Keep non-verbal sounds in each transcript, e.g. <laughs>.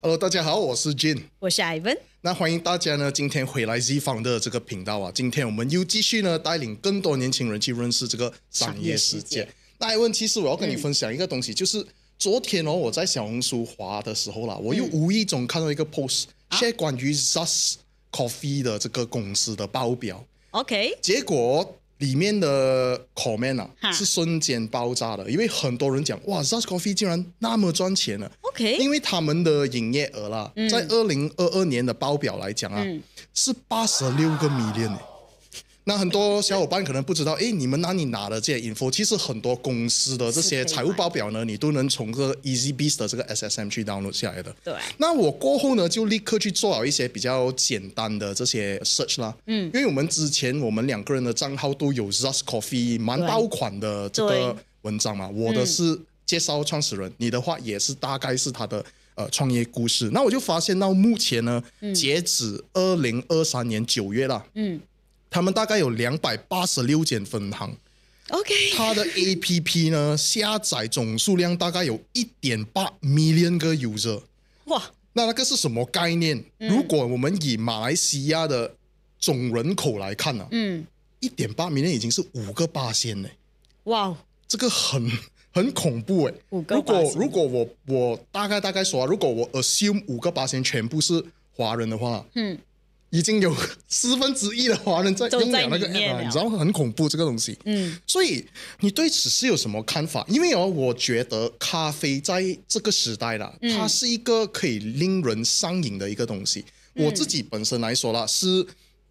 Hello，大家好，我是 j i a n 我是艾文，那欢迎大家呢，今天回来 Z 方的这个频道啊，今天我们又继续呢带领更多年轻人去认识这个商业世界。那艾文，其实我要跟你分享一个东西，就是昨天哦，我在小红书滑的时候啦，我又无意中看到一个 post，是关于 z u s Coffee 的这个公司的报表。OK，结果。里面的 comment 啊，是瞬间爆炸的，因为很多人讲，哇 z a s h Coffee 竟然那么赚钱了，OK，因为他们的营业额啦，在二零二二年的报表来讲啊，是八十六个 million。那很多小伙伴可能不知道，哎，你们哪里拿了这些 info？其实很多公司的这些财务报表呢，你都能从这个 Easy Beast 的这个 SSM 去 download 下来的。对。那我过后呢，就立刻去做了一些比较简单的这些 search 啦。嗯。因为我们之前我们两个人的账号都有 Zas Coffee 蛮爆款的这个文章嘛，我的是介绍创始人，你的话也是大概是他的呃创业故事。那我就发现到目前呢，截止二零二三年九月了。嗯。他们大概有两百八十六间分行，OK。它的 APP 呢下载总数量大概有一点八 million 个 user。哇，那那个是什么概念？如果我们以马来西亚的总人口来看呢，嗯，一点八 million 已经是五个八仙呢。哇，这个很很恐怖哎。五个。如果如果我我大概大概说，如果我 assume 五个八仙全部是华人的话，嗯。已经有四分之一的华人在用了那个 AI，知道很恐怖这个东西。嗯，所以你对此是有什么看法？因为哦，我觉得咖啡在这个时代了，它是一个可以令人上瘾的一个东西。我自己本身来说啦，是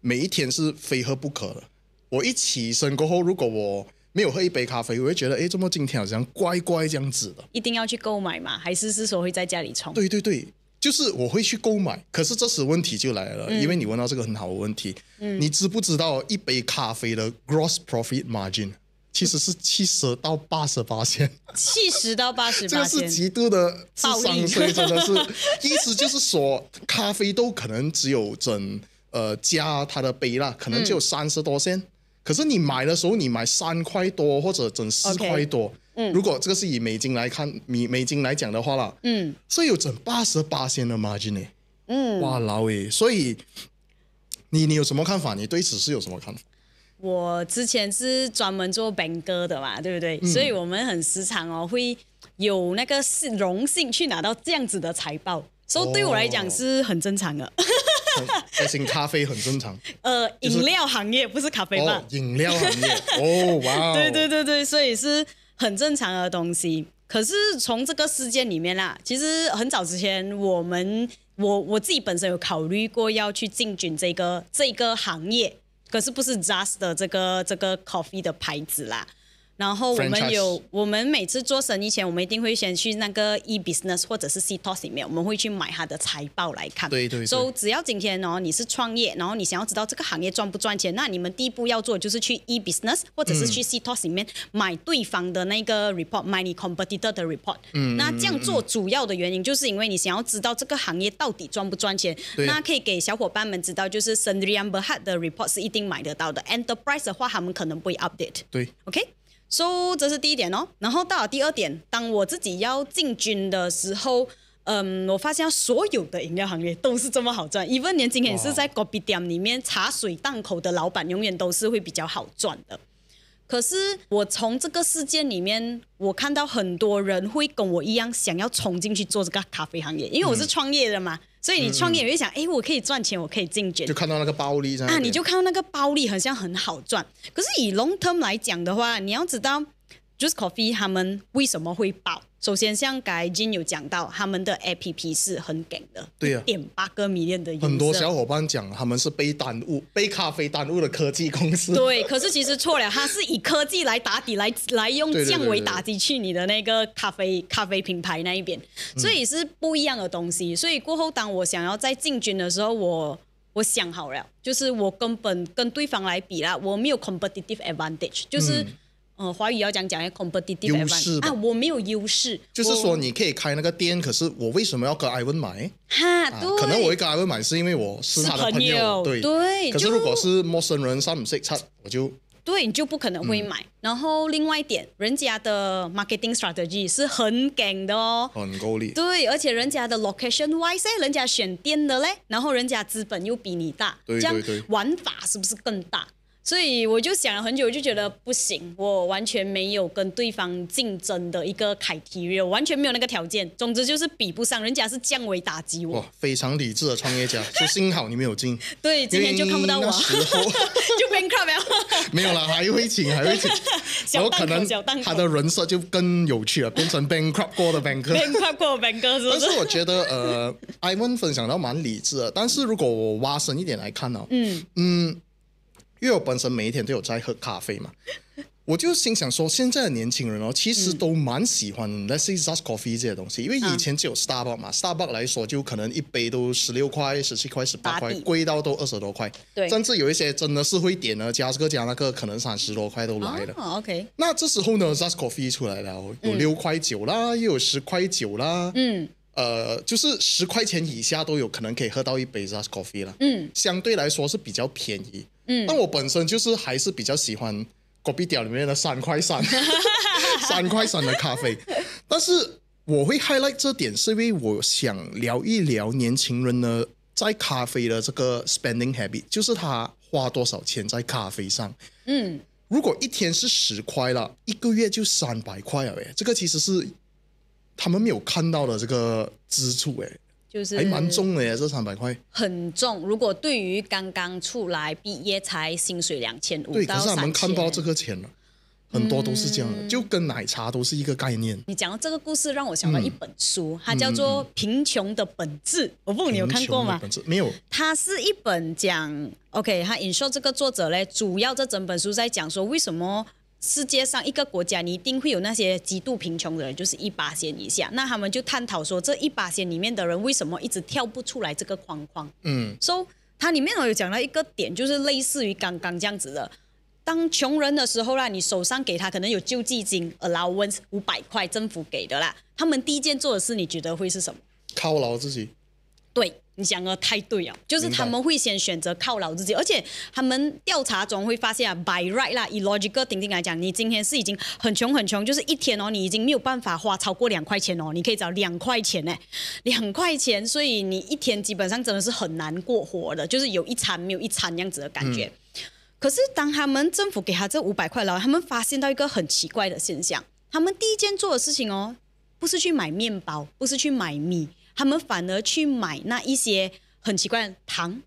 每一天是非喝不可的。我一起身过后，如果我没有喝一杯咖啡，我会觉得哎，这么今天好像乖乖这样子的。一定要去购买嘛？还是是说会在家里冲？对对对。就是我会去购买，可是这时问题就来了，因为你问到这个很好的问题，你知不知道一杯咖啡的 gross profit margin 其实是七十到八十八线，七十到八十八，这个是极度的智商税，真的是，<laughs> 意思就是说咖啡豆可能只有整呃加它的杯啦，可能就三十多线。可是你买的时候，你买三块多或者整四块多，如果这个是以美金来看，美美金来讲的话啦，嗯，所以有整八十八仙的 margin，嗯，哇，老诶，所以你你有什么看法？你对此是有什么看法？我之前是专门做 b Ben 哥的嘛，对不对？所以我们很时常哦会有那个是荣幸去拿到这样子的财报，所以对我来讲是很正常的。<laughs> 咖啡很正常。呃，饮料行业不是咖啡吧？饮料行业哦，哇哦！<laughs> 对对对对，所以是很正常的东西。可是从这个事件里面啦，其实很早之前，我们我我自己本身有考虑过要去进军这个这个行业，可是不是 just 的这个这个 coffee 的牌子啦。然后我们有，我们每次做生意前，我们一定会先去那个 E business 或者是 C tos 里面，我们会去买它的财报来看。对对。所以只要今天哦，你是创业，然后你想要知道这个行业赚不赚钱，那你们第一步要做就是去 E business 或者是去 C tos 里面买对方的那个 report，买你 competitor 的 report。嗯。那这样做主要的原因就是因为你想要知道这个行业到底赚不赚钱。对。那可以给小伙伴们知道，就是 s e n d r i a m b e r h a t 的 report 是一定买得到的。Enterprise 的话，他们可能不会 update。对。OK。，so 这是第一点哦，然后到了第二点，当我自己要进军的时候，嗯，我发现所有的饮料行业都是这么好赚，一为年今天是在 Gobi d a 店里面茶水档口的老板永远都是会比较好赚的。可是我从这个事件里面，我看到很多人会跟我一样想要冲进去做这个咖啡行业，因为我是创业的嘛。所以你创业也会想，哎，我可以赚钱，我可以进卷，就看到那个暴利。啊，你就看到那个暴利，好像很好赚。可是以 long term 来讲的话，你要知道。Just Coffee 他们为什么会爆？首先像盖金有讲到，他们的 APP 是很梗的，对呀，点八个迷恋的很多小伙伴讲他们是被耽误，被咖啡耽误了科技公司。对，可是其实错了，他是以科技来打底，来来用降维打击去你的那个咖啡咖啡品牌那一边，所以是不一样的东西。所以过后当我想要再进军的时候，我我想好了，就是我根本跟对方来比啦，我没有 competitive advantage，就是。呃，华语要讲讲一个 competitive 呢？优势啊，我没有优势。就是说，你可以开那个店，可是我为什么要跟艾文买？哈，对。可能我会跟艾文买，是因为我是他的朋友，对对。可是如果是陌生人，some six，我就对，你就不可能会买。然后另外一点，人家的 marketing strategy 是很 g 的哦，很够力。对，而且人家的 location wise，人家选店的嘞，然后人家资本又比你大，这样玩法是不是更大？所以我就想了很久，我就觉得不行，我完全没有跟对方竞争的一个凯蒂我完全没有那个条件。总之就是比不上，人家是降维打击我。哇，非常理智的创业家，就幸好你没有进。<laughs> 对，今天就看不到我，<laughs> 就 bankrupt 了。<laughs> 没有了，还会请，还会请。小后可能他的人设就更有趣了，变成 bankrupt 过的 banker。bankrupt 过的 banker 是吗？但是我觉得呃，i v a n 分享到蛮理智的，但是如果我挖深一点来看呢？嗯嗯。因为我本身每一天都有在喝咖啡嘛，<laughs> 我就心想说，现在的年轻人哦，其实都蛮喜欢 Let's Just Coffee 这些东西，因为以前只有 Starbucks 嘛，Starbucks 来说，就可能一杯都十六块、十七块、十八块，贵到都二十多块。对，甚至有一些真的是会点了加个加那个，可能三十多块都来了。OK。那这时候呢，Just Coffee 出来了，有六块九啦，又有十块九啦。嗯。呃，就是十块钱以下都有可能可以喝到一杯 Just Coffee 了。嗯。相对来说是比较便宜。嗯，但我本身就是还是比较喜欢《隔壁屌里面的三块三、<laughs> 三块三的咖啡，但是我会 highlight 这点，是因为我想聊一聊年轻人呢在咖啡的这个 spending habit，就是他花多少钱在咖啡上。嗯，如果一天是十块了，一个月就三百块了，哎，这个其实是他们没有看到的这个支出，哎。还蛮重的耶，这三百块。很重，如果对于刚刚出来毕业才薪水两千五对，可是我们看到这个钱了，很多都是这样的，就跟奶茶都是一个概念。你讲到这个故事，让我想到一本书，它叫做《贫穷的本质》，我不你有看过吗？没有。它是一本讲，OK，它引述这个作者嘞，主要这整本书在讲说为什么。世界上一个国家，你一定会有那些极度贫穷的人，就是一八线以下。那他们就探讨说，这一八线里面的人为什么一直跳不出来这个框框？嗯，说它里面有讲到一个点，就是类似于刚刚这样子的。当穷人的时候啦，你手上给他可能有救济金 allowance 五百块，政府给的啦。他们第一件做的事，你觉得会是什么？犒劳自己。对。你讲的太对了，就是他们会先选择犒劳自己，而且他们调查中会发现啊，By right 啦，以逻辑个定定来讲，你今天是已经很穷很穷，就是一天哦，你已经没有办法花超过两块钱哦，你可以找两块钱呢，两块钱，所以你一天基本上真的是很难过活的，就是有一餐没有一餐那样子的感觉。可是当他们政府给他这五百块了，他们发现到一个很奇怪的现象，他们第一件做的事情哦，不是去买面包，不是去买米。他们反而去买那一些很奇怪的糖。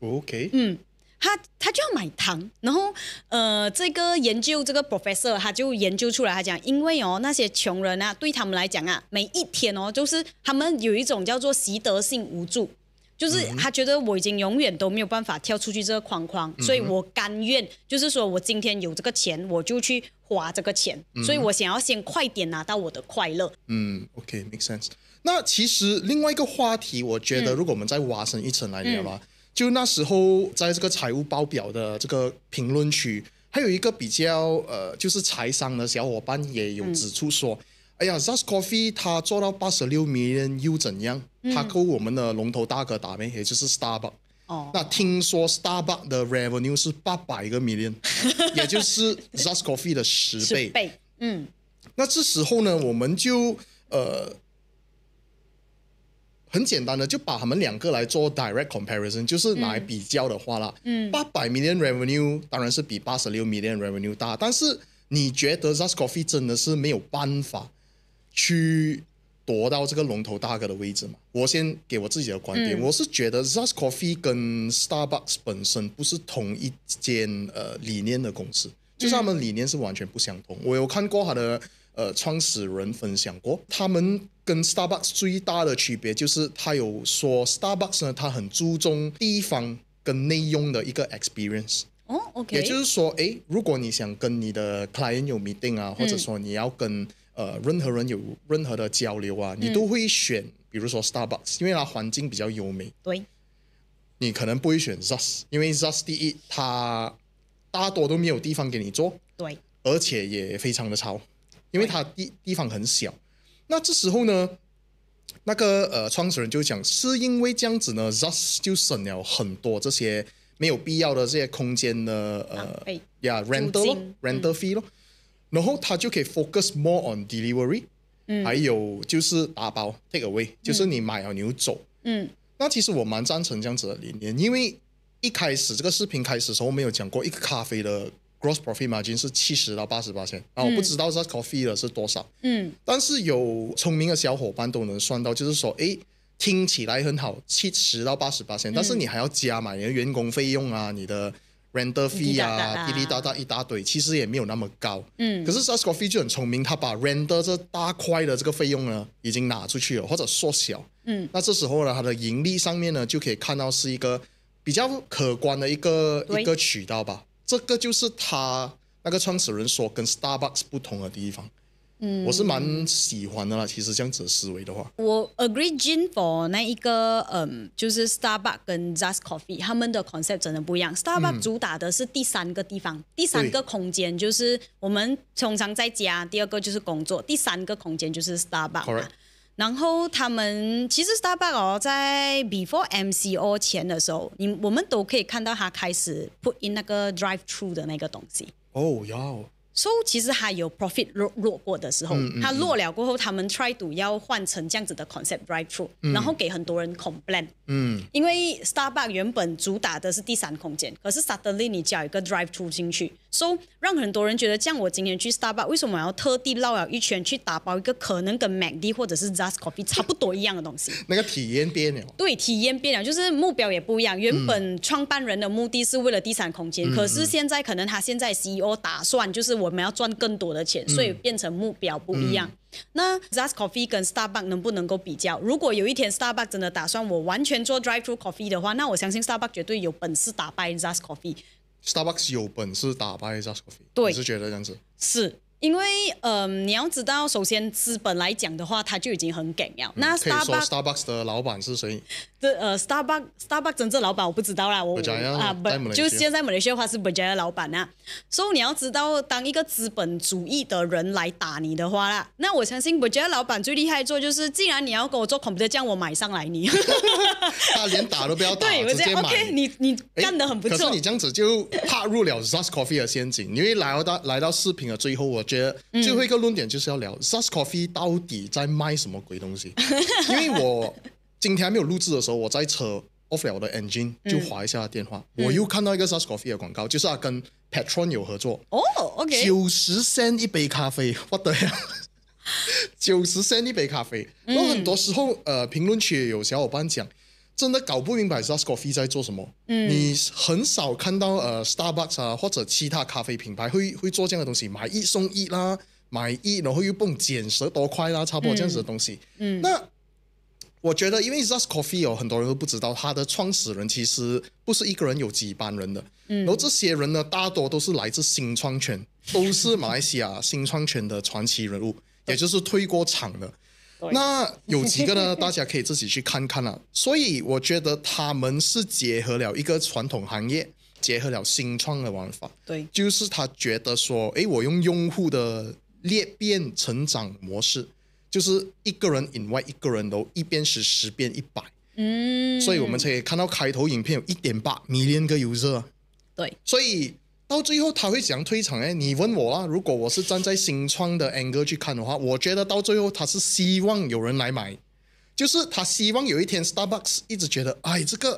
OK，嗯，他他就要买糖，然后呃，这个研究这个 professor 他就研究出来，他讲因为哦那些穷人啊，对他们来讲啊，每一天哦，就是他们有一种叫做习得性无助。就是他觉得我已经永远都没有办法跳出去这个框框，所以我甘愿，就是说我今天有这个钱，我就去花这个钱，所以我想要先快点拿到我的快乐。嗯，OK，make sense。那其实另外一个话题，我觉得如果我们再挖深一层来聊吧，就那时候在这个财务报表的这个评论区，还有一个比较呃，就是财商的小伙伴也有指出说。哎呀，Zas Coffee 它做到八十六 million 又怎样？它跟我们的龙头大哥打咩？也就是 Starbucks。哦。那听说 Starbucks 的 revenue 是八百个 million，也就是 Zas Coffee 的十倍。十倍。嗯。那这时候呢，我们就呃很简单的就把他们两个来做 direct comparison，就是来比较的话啦。嗯。八百 million revenue 当然是比八十六 million revenue 大，但是你觉得 Zas Coffee 真的是没有办法？去夺到这个龙头大哥的位置嘛？我先给我自己的观点，我是觉得 Zas Coffee 跟 Starbucks 本身不是同一间呃理念的公司，就是他们理念是完全不相同。我有看过他的呃创始人分享过，他们跟 Starbucks 最大的区别就是他有说 Starbucks 呢，他很注重地方跟内用的一个 experience。哦，也就是说，诶，如果你想跟你的 client 有 meeting 啊，或者说你要跟呃，任何人有任何的交流啊，你都会选，比如说 Starbucks，因为它环境比较优美。对。你可能不会选 z u s 因为 z u s 第一，它大多都没有地方给你坐。对。而且也非常的吵，因为它地地方很小。那这时候呢，那个呃创始人就讲，是因为这样子呢 z u s 就省了很多这些没有必要的这些空间的呃呀 rental r e n t e r fee 咯。然后他就可以 focus more on delivery，嗯，还有就是打包 take away，就是你买了你就走，嗯，那其实我蛮赞成这样子的理念，因为一开始这个视频开始时候没有讲过一个咖啡的 gross profit margin 是七十到八十八千，后我不知道这 coffee 的是多少，嗯，但是有聪明的小伙伴都能算到，就是说，哎，听起来很好，七十到八十八千，但是你还要加嘛，你的员工费用啊，你的。render fee 啊，滴滴答答一大堆，其实也没有那么高。嗯，可是 s a r c o f f e e 就很聪明，他把 render 这大块的这个费用呢，已经拿出去了或者缩小。嗯，那这时候呢，它的盈利上面呢，就可以看到是一个比较可观的一个一个渠道吧。这个就是他那个创始人说跟 Starbucks 不同的地方。嗯，我是蛮喜欢的啦，其实这样子的思维的话，我 agree。Jin for 那一个，嗯，就是 Starbucks 跟 z a s k Coffee 他们的 concept 真的不一样。Starbucks 主打的是第三个地方，第三个空间就是我们通常在家，第二个就是工作，第三个空间就是 Starbucks。然后他们其实 Starbucks 哦，在 before MCO 前的时候，你我们都可以看到他开始 put in 那个 drive through 的那个东西。哦，要。所以其实它有 profit 落落过的时候，它落了过后，他们 try to 要换成这样子的 concept drive through，然后给很多人 complain，嗯，因为 Starbucks 原本主打的是第三空间，可是 Suddenly 你加一个 drive through 进去。所以让很多人觉得，这样我今天去 Starbucks，为什么要特地绕了一圈去打包一个可能跟 m a n d y 或者是 Just Coffee 差不多一样的东西？<laughs> 那个体验变了。对，体验变了，就是目标也不一样。原本创办人的目的是为了第三空间，可是现在可能他现在 CEO 打算就是我们要赚更多的钱，所以变成目标不一样。那 Just Coffee 跟 Starbucks 能不能够比较？如果有一天 Starbucks 真的打算我完全做 Drive Through Coffee 的话，那我相信 Starbucks 绝对有本事打败 Just Coffee。Starbucks 有本事打败 j a s o f f e 对，你是觉得这样子是？因为，嗯，你要知道，首先资本来讲的话，他就已经很敢了。那 Starbucks 的老板是谁？这呃，Starbucks Starbucks 真正老板我不知道啦，我啊就现在马来西亚是 b e j a y a 老板呐。所以你要知道，当一个资本主义的人来打你的话啦，那我相信 b e j a y a 老板最厉害做就是，既然你要跟我做 c o m p u t e r 这样我买上来你。<laughs> 他连打都不要打，<laughs> 直接 OK，你你干得很不错。可是你这样子就踏入了 z a s Coffee 的陷阱，因为来到来到视频的最后我。我觉得最后一个论点就是要聊 s a a s Coffee 到底在卖什么鬼东西，<laughs> 因为我今天还没有录制的时候，我在车 o f f v 我的 engine，就划一下电话，我又看到一个 s a a s Coffee 的广告，就是跟 Patron 有合作哦，OK，九十三 <laughs> 一杯咖啡，不得了九十三一杯咖啡，后很多时候呃评论区有小伙伴讲。真的搞不明白 Zask Coffee 在做什么。嗯，你很少看到呃 Starbucks 啊或者其他咖啡品牌会会做这样的东西，买一送一啦，买一然后又蹦减十多块啦，差不多这样子的东西。嗯，那我觉得因为 Zask Coffee 哦，很多人都不知道它的创始人其实不是一个人，有几班人的。嗯，然后这些人呢，大多都是来自新创圈，都是马来西亚新创圈的传奇人物，<laughs> 也就是推过厂的。那有几个呢？大家可以自己去看看了。<laughs> 所以我觉得他们是结合了一个传统行业，结合了新创的玩法。对，就是他觉得说，哎，我用用户的裂变成长模式，就是一个人引外一个人都一边是十变一百。嗯，所以我们可以看到开头影片有一点八 million 个 user。对，所以。到最后他会想退场哎，你问我啊，如果我是站在新创的 Angle 去看的话，我觉得到最后他是希望有人来买。就是他希望有一天，Starbucks 一直觉得，哎，这个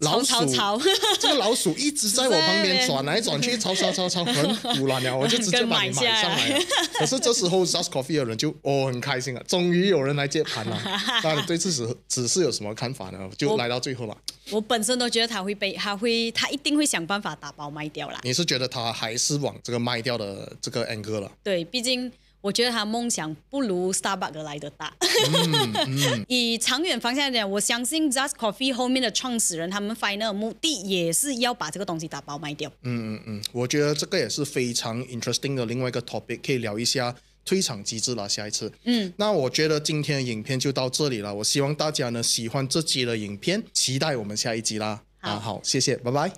老鼠，<laughs> 这个老鼠一直在我旁边转来转去，<laughs> 吵吵吵吵，很乌拉了，我就直接把它买上 <laughs> 来。可是这时候，Just Coffee 的人就哦很开心了，终于有人来接盘了。那你对此时只是有什么看法呢？就来到最后了。我本身都觉得他会被，他会，他一定会想办法打包卖掉啦。你是觉得他还是往这个卖掉的这个 angle 了？对，毕竟。我觉得他梦想不如 Starbucks 来的大。嗯，<laughs> 以长远方向来讲，我相信 Just Coffee 后面的创始人他们 final 目的也是要把这个东西打包卖掉。嗯嗯嗯，我觉得这个也是非常 interesting 的另外一个 topic，可以聊一下退场机制啦。下一次，嗯，那我觉得今天的影片就到这里了。我希望大家呢喜欢这集的影片，期待我们下一集啦。好，好，谢谢，拜拜。